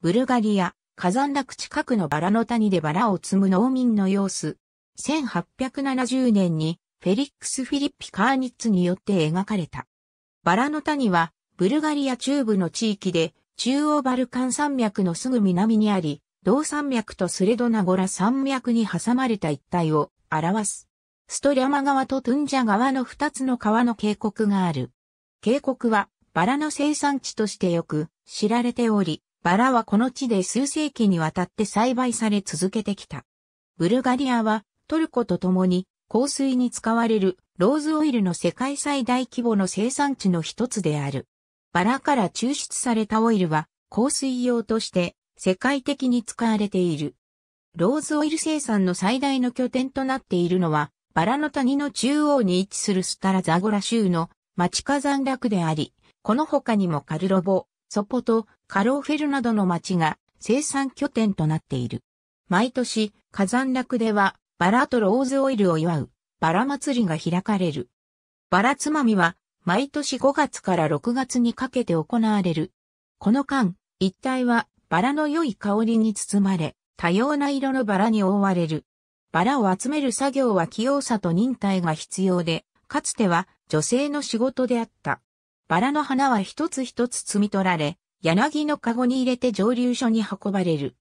ブルガリア、火山落近くのバラの谷でバラを摘む農民の様子。1870年にフェリックス・フィリッピ・カーニッツによって描かれた。バラの谷は、ブルガリア中部の地域で、中央バルカン山脈のすぐ南にあり、同山脈とスレドナゴラ山脈に挟まれた一帯を表す。ストリャマ川とトゥンジャ川の二つの川の渓谷がある。渓谷は、バラの生産地としてよく知られており、バラはこの地で数世紀にわたって栽培され続けてきた。ブルガリアはトルコと共に香水に使われるローズオイルの世界最大規模の生産地の一つである。バラから抽出されたオイルは香水用として世界的に使われている。ローズオイル生産の最大の拠点となっているのは、バラの谷の中央に位置するスタラザゴラ州の町火山落であり、この他にもカルロボ、ソポト、カローフェルなどの町が生産拠点となっている。毎年、火山落では、バラとローズオイルを祝う、バラ祭りが開かれる。バラつまみは、毎年5月から6月にかけて行われる。この間、一帯は、バラの良い香りに包まれ、多様な色のバラに覆われる。バラを集める作業は器用さと忍耐が必要で、かつては女性の仕事であった。バラの花は一つ一つ摘み取られ、柳の籠に入れて蒸留所に運ばれる。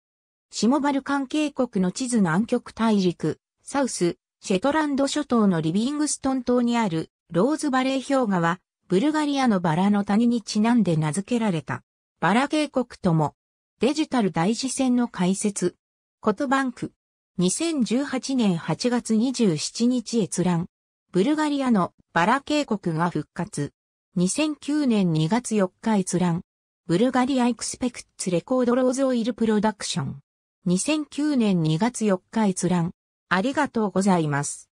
下バルカン渓谷の地図南極大陸、サウス、シェトランド諸島のリビングストン島にあるローズバレー氷河は、ブルガリアのバラの谷にちなんで名付けられた。バラ渓谷とも、デジタル大事線の解説。コトバンク。2018年8月27日閲覧。ブルガリアのバラ渓谷が復活。2009年2月4日閲覧。ブルガリア・エクスペクツ・レコード・ローズ・オイル・プロダクション。2009年2月4日閲覧。ありがとうございます。